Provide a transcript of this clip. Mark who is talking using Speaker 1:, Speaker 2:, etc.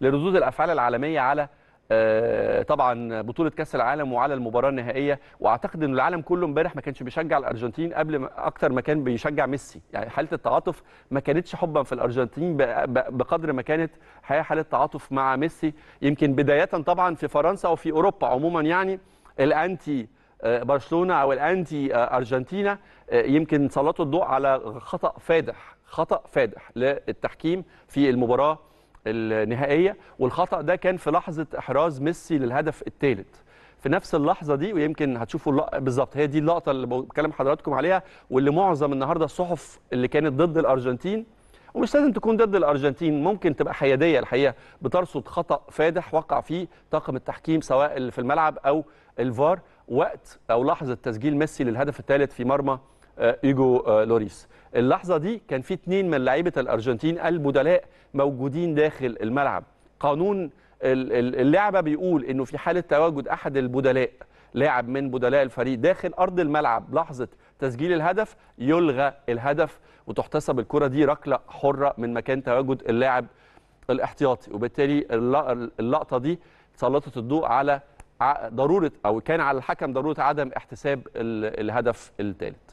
Speaker 1: لردود الافعال العالميه على آه، طبعا بطوله كاس العالم وعلى المباراه النهائيه واعتقد ان العالم كله امبارح ما كانش بيشجع الارجنتين قبل ما اكتر ما كان بيشجع ميسي يعني حاله التعاطف ما كانتش حبا في الارجنتين بقدر ما كانت حاله تعاطف مع ميسي يمكن بدايه طبعا في فرنسا وفي اوروبا عموما يعني الانتي آه، برشلونه او الانتي آه، ارجنتينا يمكن سلطوا الضوء على خطا فادح خطا فادح للتحكيم في المباراه النهائيه والخطا ده كان في لحظه احراز ميسي للهدف الثالث في نفس اللحظه دي ويمكن هتشوفوا بالظبط هي دي اللقطه اللي بتكلم حضراتكم عليها واللي معظم النهارده الصحف اللي كانت ضد الارجنتين ومش لازم تكون ضد الارجنتين ممكن تبقى حياديه الحقيقه بترصد خطا فادح وقع فيه طاقم التحكيم سواء اللي في الملعب او الفار وقت او لحظه تسجيل ميسي للهدف الثالث في مرمى ايجو آه، لوريس اللحظه دي كان في اثنين من لعيبه الارجنتين البدلاء موجودين داخل الملعب قانون اللعبه بيقول انه في حاله تواجد احد البدلاء لاعب من بدلاء الفريق داخل ارض الملعب لحظه تسجيل الهدف يلغى الهدف وتحتسب الكره دي ركله حره من مكان تواجد اللاعب الاحتياطي وبالتالي اللقطه دي سلطت الضوء على ضروره او كان على الحكم ضروره عدم احتساب الهدف الثالث